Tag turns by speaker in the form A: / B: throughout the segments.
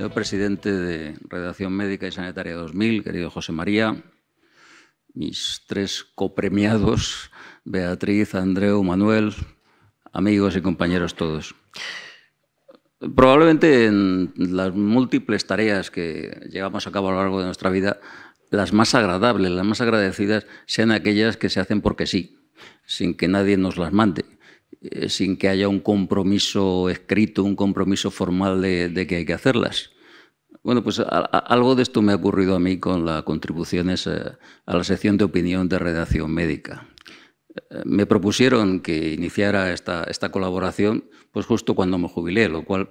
A: Señor presidente de Redacción Médica y Sanitaria 2000, querido José María, mis tres copremiados, Beatriz, Andreu, Manuel, amigos y compañeros todos. Probablemente en las múltiples tareas que llevamos a cabo a lo largo de nuestra vida, las más agradables, las más agradecidas, sean aquellas que se hacen porque sí, sin que nadie nos las mande, eh, sin que haya un compromiso escrito, un compromiso formal de, de que hay que hacerlas. Bueno, pues algo de esto me ha ocurrido a mí con las contribuciones eh, a, la sección de opinión de redacción médica. Eh, me propusieron que iniciara esta, colaboración pues justo cuando me jubilé, lo cual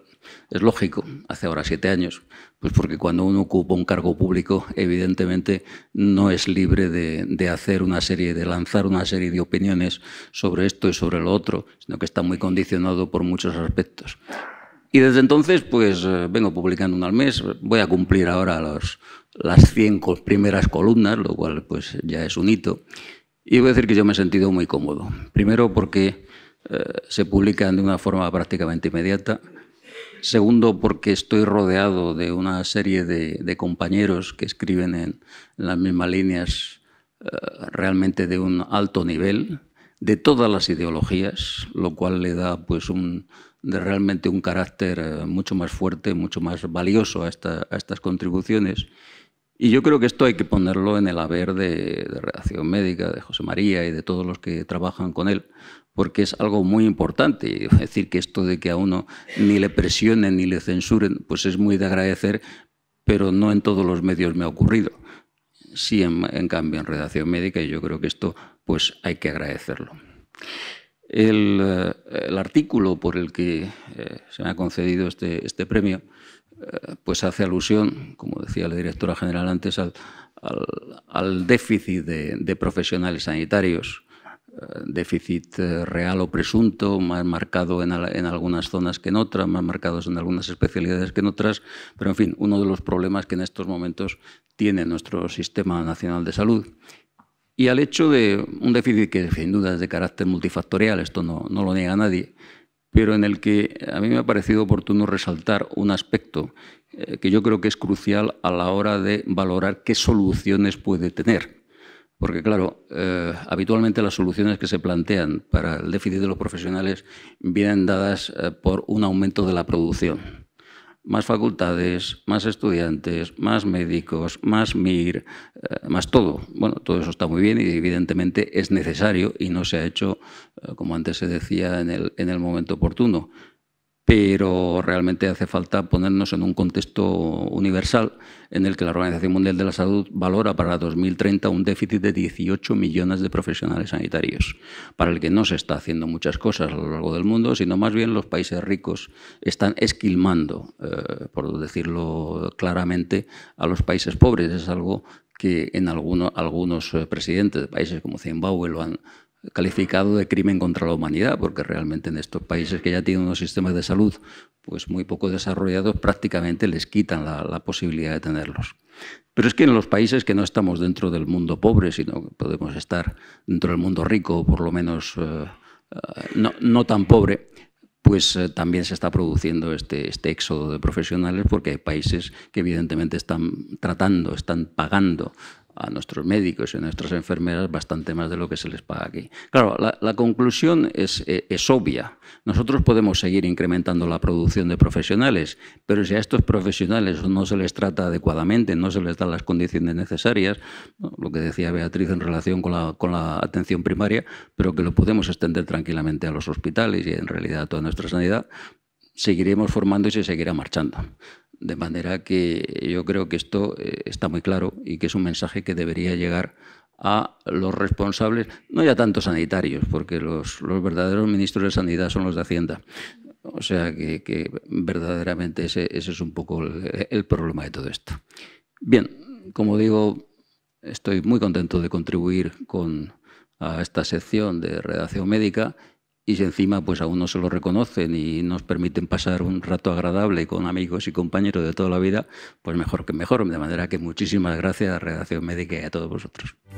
A: es lógico, hace ahora siete años, pues porque cuando uno ocupa un cargo público, evidentemente no es libre de, de, hacer una serie, de lanzar una serie de opiniones sobre esto y sobre lo otro, sino que está muy condicionado por muchos aspectos. Y desde entonces, pues eh, vengo publicando uno al mes. Voy a cumplir ahora las 100 primeras columnas, lo cual pues ya es un hito. Y voy a decir que yo me he sentido muy cómodo. Primero porque eh, se publican de una forma prácticamente inmediata. Segundo, porque estoy rodeado de una serie de, compañeros que escriben en, las mismas líneas eh, realmente de un alto nivel de todas las ideologías, lo cual le da pues realmente un carácter eh, mucho más fuerte, mucho más valioso a, estas contribuciones. Y yo creo que esto hay que ponerlo en el haber de, de Redacción Médica, de José María y de todos los que trabajan con él, porque es algo muy importante. Es decir, que esto de que a uno ni le presionen ni le censuren, pues es muy de agradecer, pero no en todos los medios me ha ocurrido. Sí, en, en cambio, en Redacción Médica, y yo creo que esto pues hay que agradecerlo. El, eh, artículo por el que eh, se me ha concedido este, este premio eh, pues hace alusión, como decía la directora general antes, al, déficit de, profesionales sanitarios, déficit real o presunto, más marcado en, algunas zonas que en otras, más marcado en algunas especialidades que en otras, pero en fin, uno de los problemas que en estos momentos tiene nuestro Sistema Nacional de Salud y al hecho de un déficit que sin duda es de carácter multifactorial, esto no, no lo niega nadie, pero en el que a mí me ha parecido oportuno resaltar un aspecto eh, que yo creo que es crucial a la hora de valorar qué soluciones puede tener. Porque claro, eh, habitualmente las soluciones que se plantean para el déficit de los profesionales vienen dadas eh, por un aumento de la producción más facultades, más estudiantes, más médicos, más MIR, eh, más todo. Bueno, todo eso está muy bien y evidentemente es necesario y no se ha hecho, eh, como antes se decía, en el, en el momento oportuno pero realmente hace falta ponernos en un contexto universal en el que la Organización Mundial de la Salud valora para 2030 un déficit de 18 millones de profesionales sanitarios, para el que no se está haciendo muchas cosas a lo largo del mundo, sino más bien los países ricos están esquilmando, eh, por decirlo claramente, a los países pobres. Es algo que en alguno, algunos eh, presidentes de países como Zimbabue lo han calificado de crimen contra la humanidad, porque realmente en estos países que ya tienen unos sistemas de salud pues muy poco desarrollados, prácticamente les quitan la, posibilidad de tenerlos. Pero es que en los países que no estamos dentro del mundo pobre, sino que podemos estar dentro del mundo rico, o por lo menos eh, eh, no, tan pobre, pues eh, también se está produciendo este, este éxodo de profesionales porque hay países que evidentemente están tratando, están pagando a nuestros médicos y a nuestras enfermeras bastante más de lo que se les paga aquí. Claro, la, conclusión e, es, obvia. Nosotros podemos seguir incrementando la producción de profesionales, pero si a estos profesionales no se les trata adecuadamente, no se les dan las condiciones necesarias, lo que decía Beatriz en relación con la, con la atención primaria, pero que lo podemos extender tranquilamente a los hospitales y en realidad a toda nuestra sanidad, seguiremos formando y se seguirá marchando. De manera que yo creo que esto eh, está muy claro y que es un mensaje que debería llegar a los responsables, no ya tanto sanitarios, porque los, verdaderos ministros de sanidad son los de Hacienda. O sea que, verdaderamente ese, es un poco el, el problema de todo esto. Bien, como digo, estoy muy contento de contribuir con, a esta sección de redacción médica y si encima pues aún no se lo reconocen y nos permiten pasar un rato agradable con amigos y compañeros de toda la vida, pues mejor que mejor. De manera que muchísimas gracias a Redacción Médica y a todos vosotros.